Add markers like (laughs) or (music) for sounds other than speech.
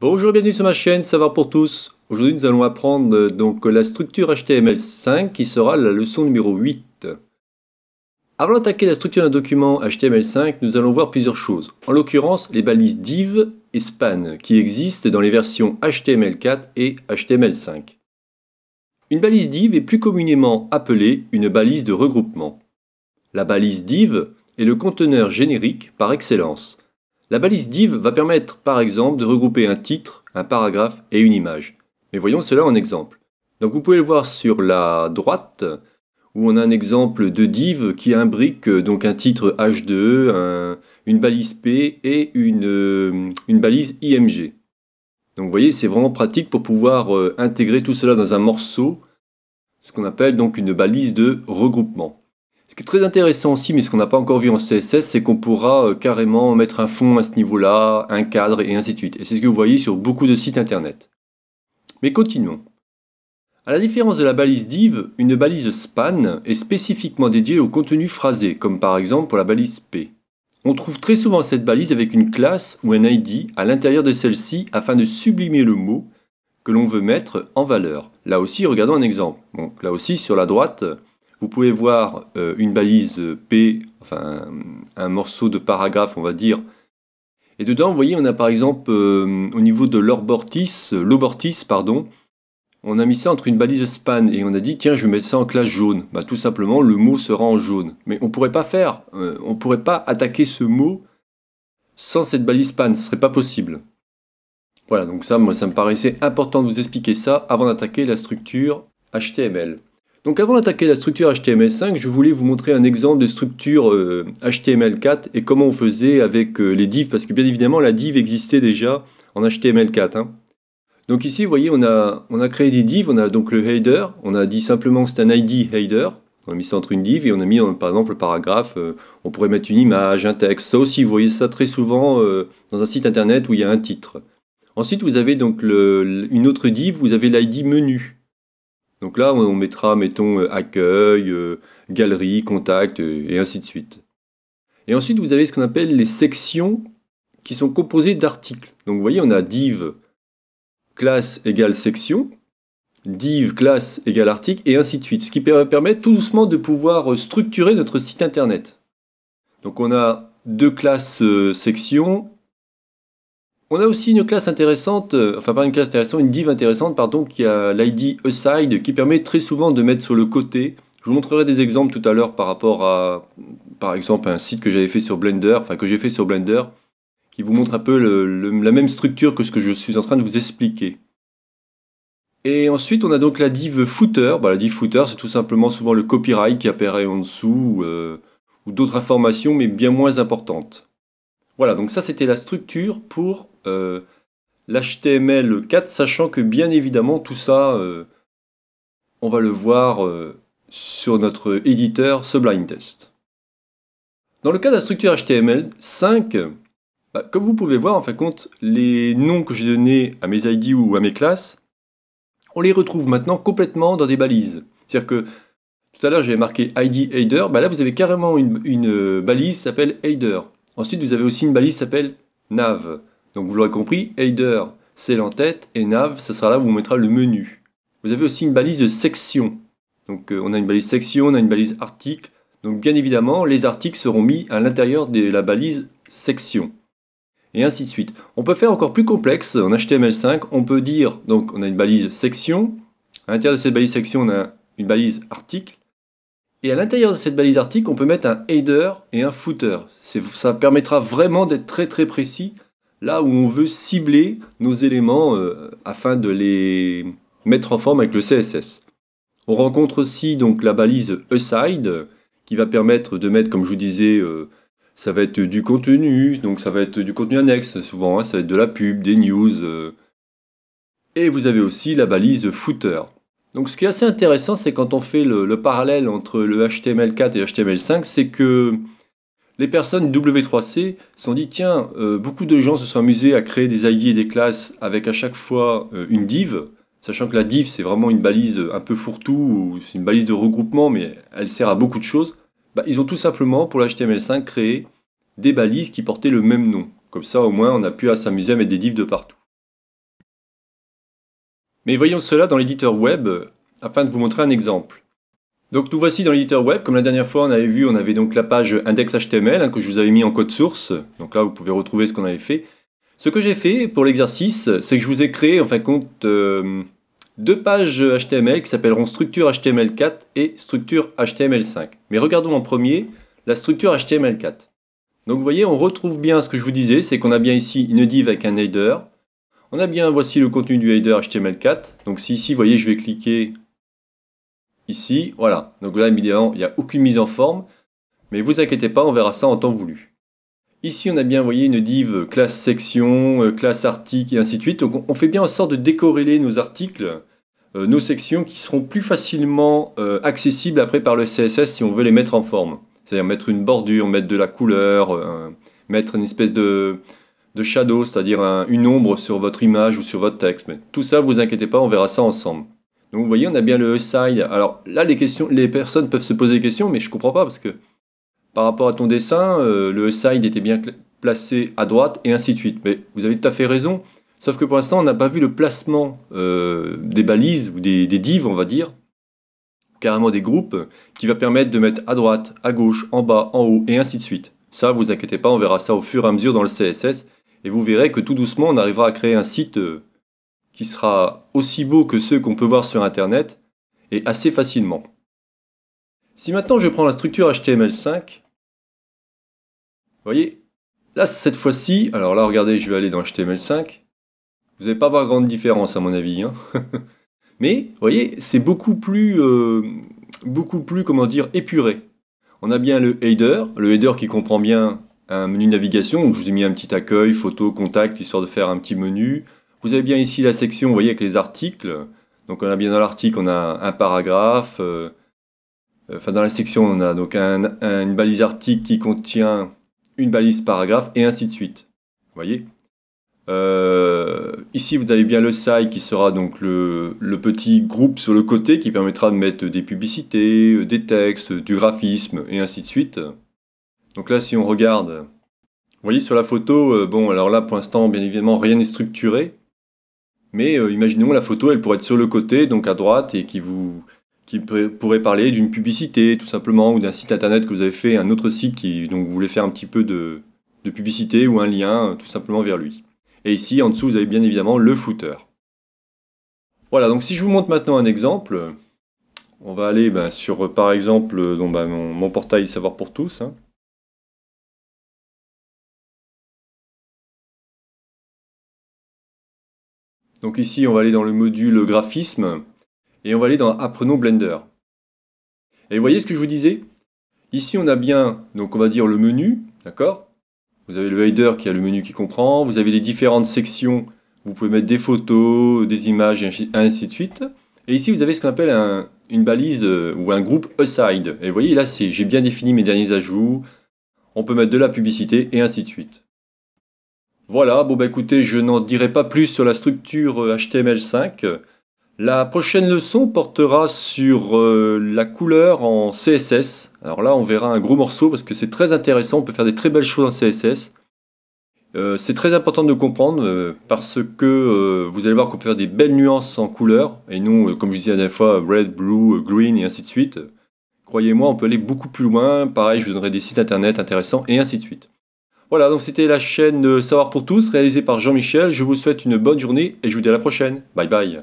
Bonjour, et bienvenue sur ma chaîne, ça pour tous. Aujourd'hui, nous allons apprendre euh, donc la structure HTML5 qui sera la leçon numéro 8. Avant d'attaquer la structure d'un document HTML5, nous allons voir plusieurs choses. En l'occurrence, les balises div et span qui existent dans les versions HTML4 et HTML5. Une balise div est plus communément appelée une balise de regroupement. La balise div est le conteneur générique par excellence. La balise div va permettre par exemple de regrouper un titre, un paragraphe et une image. Mais voyons cela en exemple. Donc vous pouvez le voir sur la droite où on a un exemple de div qui imbrique euh, donc un titre H2, une balise P et une, euh, balise IMG. Donc vous voyez, c'est vraiment pratique pour pouvoir euh, intégrer tout cela dans un morceau, ce qu'on appelle donc une balise de regroupement qui est très intéressant aussi, mais ce qu'on n'a pas encore vu en CSS, c'est qu'on pourra euh, carrément mettre un fond à ce niveau-là, un cadre et ainsi de suite. Et c'est ce que vous voyez sur beaucoup de sites internet. Mais continuons. À la différence de la balise div, une balise span est spécifiquement dédiée au contenu phrasé, comme par exemple pour la balise p. On trouve très souvent cette balise avec une classe ou un id à l'intérieur de celle-ci afin de sublimer le mot que l'on veut mettre en valeur. Là aussi, regardons un exemple. Bon, là aussi, sur la droite, vous pouvez voir euh, une balise euh, P, enfin un morceau de paragraphe, on va dire. Et dedans, vous voyez, on a par exemple euh, au niveau de l'orbortis, l'obortis, pardon, on a mis ça entre une balise span et on a dit tiens, je vais mettre ça en classe jaune. Bah, tout simplement, le mot sera en jaune. Mais on pourrait pas faire, on ne pourrait pas attaquer ce mot sans cette balise span, ce serait pas possible. Voilà, donc ça, moi, ça me paraissait important de vous expliquer ça avant d'attaquer la structure HTML. Donc avant d'attaquer la structure HTML5, je voulais vous montrer un exemple de structure euh, HTML4 et comment on faisait avec euh, les divs, parce que bien évidemment la div existait déjà en HTML4. Hein. Donc ici, vous voyez, on a, créé des divs, on a donc le header, on a dit simplement c'est un ID header, on a mis ça entre une div et on a mis par exemple le paragraphe, euh, on pourrait mettre une image, un texte, ça aussi, vous voyez ça très souvent dans un site internet où il y a un titre. Ensuite, vous avez donc une autre div, vous avez l'ID menu. Donc là, on mettra, mettons, euh, accueil, euh, galerie, contact, euh, et ainsi de suite. Et ensuite, vous avez ce qu'on appelle les sections qui sont composées d'articles. Donc vous voyez, on a div classe égale section, div classe égale article, et ainsi de suite. Ce qui permet tout doucement de pouvoir structurer notre site internet. Donc on a deux classes sections on a aussi une classe intéressante, euh, enfin pas une classe intéressante, une div intéressante, pardon, qui a l'ID aside, qui permet très souvent de mettre sur le côté. Je vous montrerai des exemples tout à l'heure par rapport à, par exemple, un site que j'avais fait sur Blender, enfin que j'ai fait sur Blender, qui vous montre un peu la même structure que ce que je suis en train de vous expliquer. Et ensuite, on a donc la div footer. Bah, la div footer, c'est tout simplement souvent le copyright qui apparaît en dessous, euh, ou d'autres informations, mais bien moins importantes. Voilà, donc ça c'était la structure pour euh, l'HTML4, sachant que bien évidemment tout ça, euh, on va le voir euh, sur notre éditeur Sublime Test. Dans le cas de la structure HTML5, bah, comme vous pouvez voir, en fin de compte, les noms que j'ai donnés à mes ID ou à mes classes, on les retrouve maintenant complètement dans des balises. C'est-à-dire que tout à l'heure j'avais marqué ID header, bah, là vous avez carrément une, une balise qui s'appelle header. Ensuite, vous avez aussi une balise qui s'appelle nav. Donc vous l'aurez compris, header, c'est l'entête, et nav, ça sera là où vous mettra le menu. Vous avez aussi une balise section. Donc euh, on a une balise section, on a une balise article. Donc bien évidemment, les articles seront mis à l'intérieur de la balise section. Et ainsi de suite. On peut faire encore plus complexe en HTML5. On peut dire, donc on a une balise section. À l'intérieur de cette balise section, on a une balise article. Et à l'intérieur de cette balise article, on peut mettre un header et un footer. Ça permettra vraiment d'être très très précis là où on veut cibler nos éléments euh, afin de les mettre en forme avec le CSS. On rencontre aussi donc la balise aside qui va permettre de mettre, comme je vous disais, euh, ça va être du contenu, donc ça va être du contenu annexe souvent, hein, ça va être de la pub, des news. Euh. Et vous avez aussi la balise footer. Donc ce qui est assez intéressant, c'est quand on fait le, parallèle entre le HTML4 et HTML5, c'est que les personnes W3C se sont dit, tiens, euh, beaucoup de gens se sont amusés à créer des ID et des classes avec à chaque fois euh, une div, sachant que la div, c'est vraiment une balise un peu fourre-tout, ou c'est une balise de regroupement, mais elle sert à beaucoup de choses. Bah, ils ont tout simplement, pour l'HTML5, créé des balises qui portaient le même nom. Comme ça, au moins, on a pu s'amuser à mettre des divs de partout. Mais voyons cela dans l'éditeur web euh, afin de vous montrer un exemple. Donc nous voici dans l'éditeur web, comme la dernière fois on avait vu, on avait donc la page index.html hein, que je vous avais mis en code source, donc là vous pouvez retrouver ce qu'on avait fait. Ce que j'ai fait pour l'exercice, c'est que je vous ai créé en fin de compte euh, deux pages HTML qui s'appelleront structure HTML4 et structure HTML5. Mais regardons en premier la structure HTML4. Donc vous voyez, on retrouve bien ce que je vous disais, c'est qu'on a bien ici une div avec un header, on a bien, voici le contenu du header HTML4. Donc si ici, vous voyez, je vais cliquer ici, voilà. Donc là, évidemment, il n'y a aucune mise en forme. Mais vous inquiétez pas, on verra ça en temps voulu. Ici, on a bien, vous voyez, une div classe section, euh, classe article et ainsi de suite. Donc on fait bien en sorte de décorréler nos articles, euh, nos sections qui seront plus facilement euh, accessibles après par le CSS si on veut les mettre en forme. C'est-à-dire mettre une bordure, mettre de la couleur, mettre une espèce de, de shadow, c'est-à-dire une ombre sur votre image ou sur votre texte. Mais tout ça, vous inquiétez pas, on verra ça ensemble. Donc vous voyez, on a bien le side. Alors là, les, questions, les personnes peuvent se poser des questions, mais je ne comprends pas parce que par rapport à ton dessin, euh, le side était bien placé à droite et ainsi de suite. Mais vous avez tout à fait raison. Sauf que pour l'instant, on n'a pas vu le placement euh, des balises ou des, des divs, on va dire, carrément des groupes, qui va permettre de mettre à droite, à gauche, en bas, en haut et ainsi de suite. Ça, vous inquiétez pas, on verra ça au fur et à mesure dans le CSS. Et vous verrez que tout doucement, on arrivera à créer un site euh, qui sera aussi beau que ceux qu'on peut voir sur Internet, et assez facilement. Si maintenant je prends la structure HTML5, vous voyez, là cette fois-ci, alors là regardez, je vais aller dans HTML5, vous n'allez pas voir grande différence à mon avis, hein (laughs) mais vous voyez, c'est beaucoup plus, euh, beaucoup plus, comment dire, épuré. On a bien le header, le header qui comprend bien un menu navigation. je vous ai mis un petit accueil, photo, contact, histoire de faire un petit menu. Vous avez bien ici la section, vous voyez, avec les articles. Donc on a bien dans l'article, on a un paragraphe. Euh, enfin, dans la section, on a donc un, une balise article qui contient une balise paragraphe et ainsi de suite. Vous voyez euh, ici, vous avez bien le site qui sera donc le, petit groupe sur le côté qui permettra de mettre des publicités, euh, des textes, du graphisme et ainsi de suite. Donc là, si on regarde, vous voyez sur la photo, euh, bon, alors là, pour l'instant, bien évidemment, rien n'est structuré. Mais euh, imaginons la photo, elle pourrait être sur le côté, donc à droite, et qui vous qui pourrait parler d'une publicité, tout simplement, ou d'un site internet que vous avez fait, un autre site qui donc vous voulez faire un petit peu de, de publicité ou un lien, euh, tout simplement vers lui. Et ici, en dessous, vous avez bien évidemment le footer. Voilà, donc si je vous montre maintenant un exemple, on va aller ben, sur, par exemple, ben, mon, mon, portail Savoir pour tous. Hein. Donc ici, on va aller dans le module graphisme et on va aller dans Apprenons Blender. Et vous voyez ce que je vous disais Ici, on a bien, donc on va dire le menu, d'accord Vous avez le header qui a le menu qui comprend, vous avez les différentes sections, vous pouvez mettre des photos, des images, et ainsi de suite. Et ici, vous avez ce qu'on appelle une balise euh, ou un groupe aside. Et vous voyez, là, j'ai bien défini mes derniers ajouts, on peut mettre de la publicité et ainsi de suite. Voilà, bon bah écoutez, je n'en dirai pas plus sur la structure HTML5. Euh, la prochaine leçon portera sur euh, la couleur en CSS. Alors là, on verra un gros morceau parce que c'est très intéressant, on peut faire des très belles choses en CSS. Euh, c'est très important de comprendre parce que vous allez voir qu'on peut faire des belles nuances en couleur et non, comme je disais la dernière fois, red, blue, green et ainsi de suite. Croyez-moi, on peut aller beaucoup plus loin. Pareil, je vous donnerai des sites internet intéressants et ainsi de suite. Voilà, donc c'était la chaîne euh, Savoir pour tous réalisée par Jean-Michel. Je vous souhaite une bonne journée et je vous dis à la prochaine. Bye bye.